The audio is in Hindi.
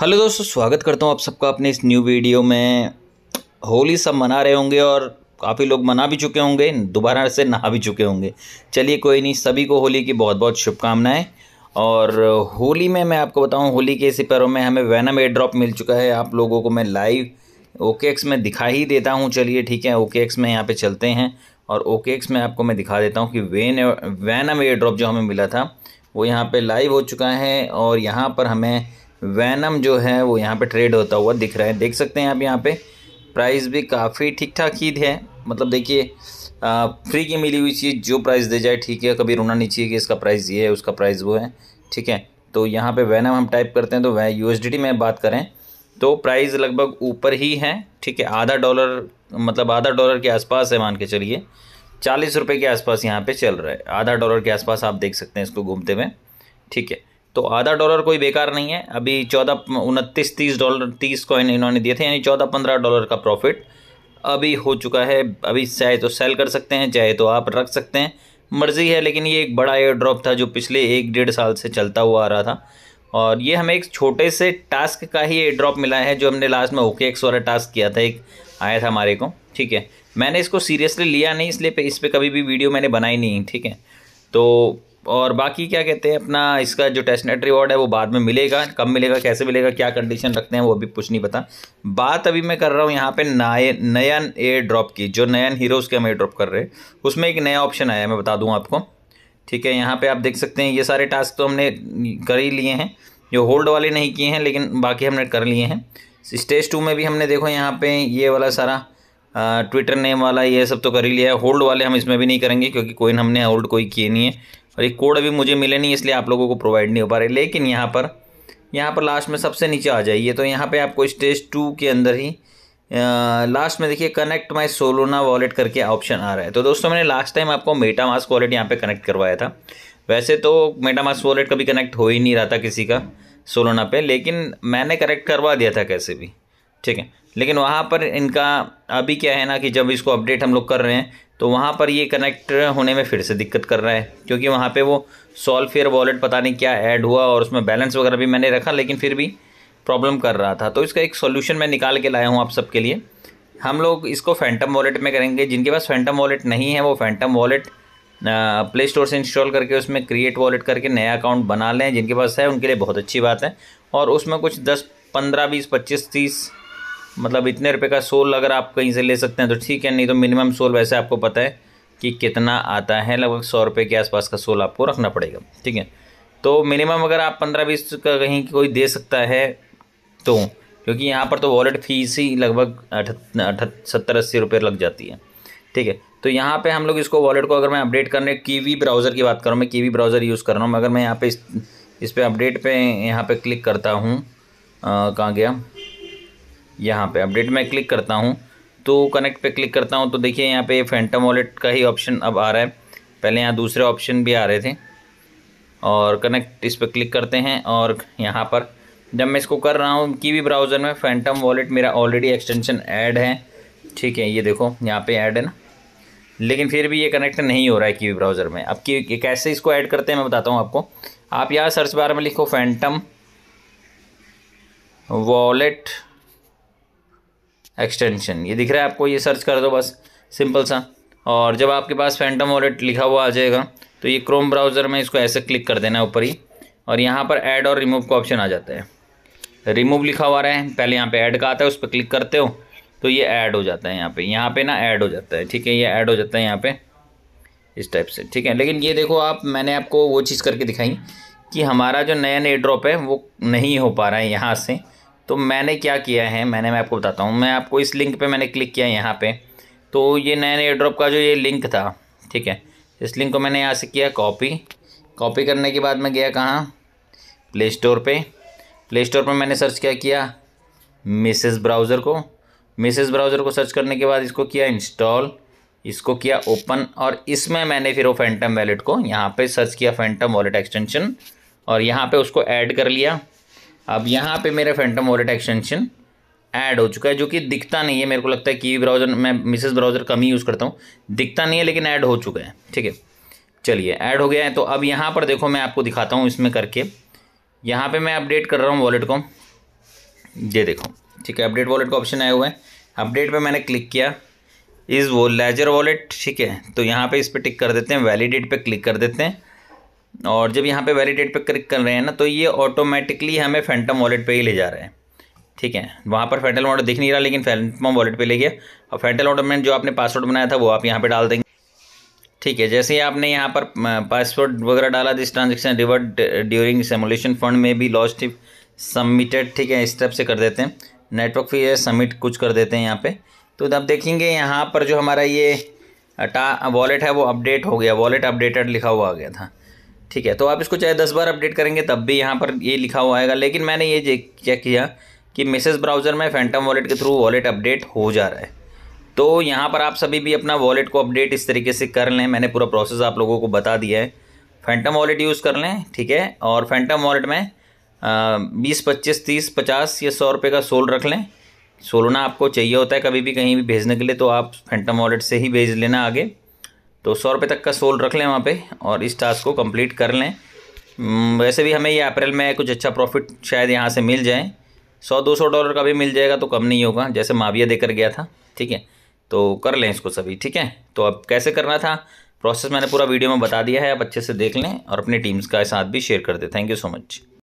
हेलो दोस्तों स्वागत करता हूँ आप सबका अपने इस न्यू वीडियो में होली सब मना रहे होंगे और काफ़ी लोग मना भी चुके होंगे दोबारा से नहा भी चुके होंगे चलिए कोई नहीं सभी को होली की बहुत बहुत शुभकामनाएं और होली में मैं आपको बताऊं होली के इसी पैरों में हमें वैनम एयर ड्रॉप मिल चुका है आप लोगों को मैं लाइव ओके एक्स में दिखा ही देता हूँ चलिए ठीक है ओके एक्स में यहाँ पर चलते हैं और ओके एक्स में आपको मैं दिखा देता हूँ कि वेन वैनम एयर ड्रॉप जो हमें मिला था वो यहाँ पर लाइव हो चुका है और यहाँ पर हमें वैनम जो है वो यहाँ पे ट्रेड होता हुआ दिख रहा है देख सकते हैं आप यहाँ पे प्राइस भी काफ़ी ठीक ठाक ही है मतलब देखिए फ्री की मिली हुई चीज़ जो प्राइस दे जाए ठीक है कभी रोना नहीं चाहिए कि इसका प्राइस ये है उसका प्राइस वो है ठीक है तो यहाँ पे वैनम हम टाइप करते हैं तो वह यू में बात करें तो प्राइस लगभग ऊपर ही है ठीक है आधा डॉलर मतलब आधा डॉलर के आसपास है मान के चलिए चालीस रुपये के आसपास यहाँ पे चल रहा है आधा डॉलर के आसपास आप देख सकते हैं इसको घूमते हुए ठीक है तो आधा डॉलर कोई बेकार नहीं है अभी चौदह उनतीस तीस डॉलर तीस कॉइन इन्होंने दिए थे यानी चौदह पंद्रह डॉलर का प्रॉफिट अभी हो चुका है अभी चाहे तो सेल कर सकते हैं चाहे तो आप रख सकते हैं मर्ज़ी है लेकिन ये एक बड़ा एयर ड्रॉप था जो पिछले एक डेढ़ साल से चलता हुआ आ रहा था और ये हमें एक छोटे से टास्क का ही एयर ड्रॉप मिला है जो हमने लास्ट में ओके एक्स वाला टास्क किया था एक आया था हमारे को ठीक है मैंने इसको सीरियसली लिया नहीं इसलिए इस पर कभी भी वीडियो मैंने बनाई नहीं ठीक है तो और बाकी क्या कहते हैं अपना इसका जो नेट रिवॉर्ड है वो बाद में मिलेगा कब मिलेगा कैसे मिलेगा क्या कंडीशन रखते हैं वो अभी कुछ नहीं पता बात अभी मैं कर रहा हूँ यहाँ पे नए नयन एयर ड्रॉप की जो नयन हीरोज़ के हम एयर ड्रॉप कर रहे हैं उसमें एक नया ऑप्शन आया है मैं बता दूँ आपको ठीक है यहाँ पर आप देख सकते हैं ये सारे टास्क तो हमने कर ही लिए हैं जो होल्ड वाले नहीं किए हैं लेकिन बाकी हमने कर लिए हैं स्टेज टू में भी हमने देखो यहाँ पर ये वाला सारा ट्विटर नेम वाला ये सब तो कर ही लिया है होल्ड वाले हम इसमें भी नहीं करेंगे क्योंकि कोई हमने होल्ड कोई किए नहीं है और ये कोड अभी मुझे मिले नहीं इसलिए आप लोगों को प्रोवाइड नहीं हो पा रहे लेकिन यहाँ पर यहाँ पर लास्ट में सबसे नीचे आ जाइए तो यहाँ पे आपको स्टेज टू के अंदर ही लास्ट में देखिए कनेक्ट माय सोलोना वॉलेट करके ऑप्शन आ रहा है तो दोस्तों मैंने लास्ट टाइम आपको मेटा मास्क वॉलेट यहाँ पे कनेक्ट करवाया था वैसे तो मेटा मास्क वॉलेट कभी कनेक्ट हो ही नहीं रहा था किसी का सोलोना पे लेकिन मैंने कनेक्ट करवा दिया था कैसे भी ठीक है लेकिन वहाँ पर इनका अभी क्या है ना कि जब इसको अपडेट हम लोग कर रहे हैं तो वहाँ पर ये कनेक्ट होने में फिर से दिक्कत कर रहा है क्योंकि वहाँ पे वो सॉल्फेयर वॉलेट पता नहीं क्या ऐड हुआ और उसमें बैलेंस वगैरह भी मैंने रखा लेकिन फिर भी प्रॉब्लम कर रहा था तो इसका एक सोल्यूशन मैं निकाल के लाया हूँ आप सबके लिए हम लोग इसको फैंटम वॉलेट में करेंगे जिनके पास फैंटम वॉलेट नहीं है वो फैंटम वॉलेट प्ले स्टोर से इंस्टॉल करके उसमें क्रिएट वॉलेट करके नया अकाउंट बना लें जिनके पास है उनके लिए बहुत अच्छी बात है और उसमें कुछ दस पंद्रह बीस पच्चीस तीस मतलब इतने रुपए का सोल अगर आप कहीं से ले सकते हैं तो ठीक है नहीं तो मिनिमम सोल वैसे आपको पता है कि कितना आता है लगभग सौ रुपये के आसपास का सोल आपको रखना पड़ेगा ठीक है तो मिनिमम अगर आप पंद्रह बीस का कहीं कोई दे सकता है तो क्योंकि यहाँ पर तो वॉलेट फीस ही लगभग अठ सत्तर अस्सी रुपये लग जाती है ठीक है तो यहाँ पे हम लोग इसको वॉलेट को अगर मैं अपडेट करने कीवी ब्राउज़र की बात करूँ मैं कीवी ब्राउज़र यूज़ कर रहा हूँ मगर मैं यहाँ पे इस, इस पर अपडेट पे यहाँ पे क्लिक करता हूँ कहाँ गया यहाँ पे अपडेट में क्लिक करता हूँ तो कनेक्ट पे क्लिक करता हूँ तो देखिए यहाँ पे फैंटम वॉलेट का ही ऑप्शन अब आ रहा है पहले यहाँ दूसरे ऑप्शन भी आ रहे थे और कनेक्ट इस पर क्लिक करते हैं और यहाँ पर जब मैं इसको कर रहा हूँ की भी ब्राउज़र में फैंटम वॉलेट मेरा ऑलरेडी एक्सटेंशन ऐड है ठीक है ये देखो यहाँ पर ऐड है ना लेकिन फिर भी ये कनेक्ट नहीं हो रहा है कीवी ब्राउज़र में अब की कैसे इसको ऐड करते हैं मैं बताता हूँ आपको आप यहाँ सर्च बार में लिखो फैंटम वॉलेट एक्सटेंशन ये दिख रहा है आपको ये सर्च कर दो बस सिंपल सा और जब आपके पास फैंटम वॉलेट लिखा हुआ आ जाएगा तो ये क्रोम ब्राउज़र में इसको ऐसे क्लिक कर देना है ऊपर ही और यहाँ पर ऐड और रिमूव का ऑप्शन आ जाता है रिमूव लिखा हुआ रहा है पहले यहाँ पे ऐड का आता है उस पर क्लिक करते हो तो ये ऐड हो जाता है यहाँ पे यहाँ पे ना ऐड हो जाता है ठीक है ये ऐड हो जाता है यहाँ पे इस टाइप से ठीक है लेकिन ये देखो आप मैंने आपको वो चीज़ करके दिखाई कि हमारा जो नया नए ड्रॉप है वो नहीं हो पा रहा है यहाँ से तो मैंने क्या किया है मैंने मैं आपको बताता हूँ मैं आपको इस लिंक पे मैंने क्लिक किया यहाँ पे तो ये नए नए ड्रॉप का जो ये लिंक था ठीक है इस लिंक को मैंने यहाँ से किया कॉपी कॉपी करने के बाद मैं गया कहाँ प्ले स्टोर पर प्ले स्टोर पर मैंने सर्च क्या किया मिसेस ब्राउज़र को मिसेस ब्राउज़र को सर्च करने के बाद इसको किया इंस्टॉल इसको किया ओपन और इसमें मैंने फिर वो फैंटम वैलेट को यहाँ पे सर्च किया फैंटम वॉलेट एक्सटेंशन और यहाँ पे उसको ऐड कर लिया अब यहाँ पे मेरा फैंटम वॉलेट एक्सटेंशन ऐड हो चुका है जो कि दिखता नहीं है मेरे को लगता है कि ब्राउज़र मैं मिसेस ब्राउज़र कम ही यूज़ करता हूँ दिखता नहीं है लेकिन ऐड हो चुका है ठीक है चलिए ऐड हो गया है तो अब यहाँ पर देखो मैं आपको दिखाता हूँ इसमें करके यहाँ पर मैं अपडेट कर रहा हूँ वॉलेट को ये देखो ठीक है अपडेट वॉलेट का ऑप्शन आया हुआ है अपडेट पर मैंने क्लिक किया इज़ वो लेजर वॉलेट ठीक है तो यहाँ पे इस पर टिक कर देते हैं वैलिडेट पे क्लिक कर देते हैं और जब यहाँ पे वैलिडेट पे क्लिक कर रहे हैं ना तो ये ऑटोमेटिकली हमें फैंटम वॉलेट पे ही ले जा रहे हैं ठीक है वहाँ पर फैंटल वॉलेट दिख नहीं रहा लेकिन फैंटम वॉलेट पे ले गया और फैंटल वॉलेट में जो आपने पासवर्ड बनाया था वो आप यहाँ पर डाल देंगे ठीक है जैसे ही आपने यहाँ पर पासवर्ड वगैरह डाला this transaction reverted during simulation fund में भी लॉस्ट सबमिटेड ठीक है स्टेप से कर देते हैं नेटवर्क फी सबमिट कुछ कर देते हैं यहाँ पर तो आप देखेंगे यहाँ पर जो हमारा ये टा वॉलेट है वो अपडेट हो गया वॉलेट अपडेटेड लिखा हुआ आ गया था ठीक है तो आप इसको चाहे दस बार अपडेट करेंगे तब भी यहाँ पर ये लिखा हुआ आएगा लेकिन मैंने ये चेक किया कि मैसेज ब्राउज़र में फैंटम वॉलेट के थ्रू वॉलेट अपडेट हो जा रहा है तो यहाँ पर आप सभी भी अपना वॉलेट को अपडेट इस तरीके से कर लें मैंने पूरा प्रोसेस आप लोगों को बता दिया है फैंटम वॉलेट यूज़ कर लें ठीक है और फैंटम वॉलेट में बीस पच्चीस तीस पचास या सौ रुपये का सोल रख लें सोलना आपको चाहिए होता है कभी भी कहीं भी भेजने के लिए तो आप फैंटम वॉलेट से ही भेज लेना आगे तो सौ रुपये तक का सोल रख लें वहाँ पे और इस टास्क को कंप्लीट कर लें हम्म, वैसे भी हमें ये अप्रैल में कुछ अच्छा प्रॉफिट शायद यहाँ से मिल जाए सौ दो सौ डॉलर का भी मिल जाएगा तो कम नहीं होगा जैसे माविया देकर गया था ठीक है तो कर लें इसको सभी ठीक है तो अब कैसे करना था प्रोसेस मैंने पूरा वीडियो में बता दिया है आप अच्छे से देख लें और अपनी टीम्स का साथ भी शेयर कर दें थैंक यू सो मच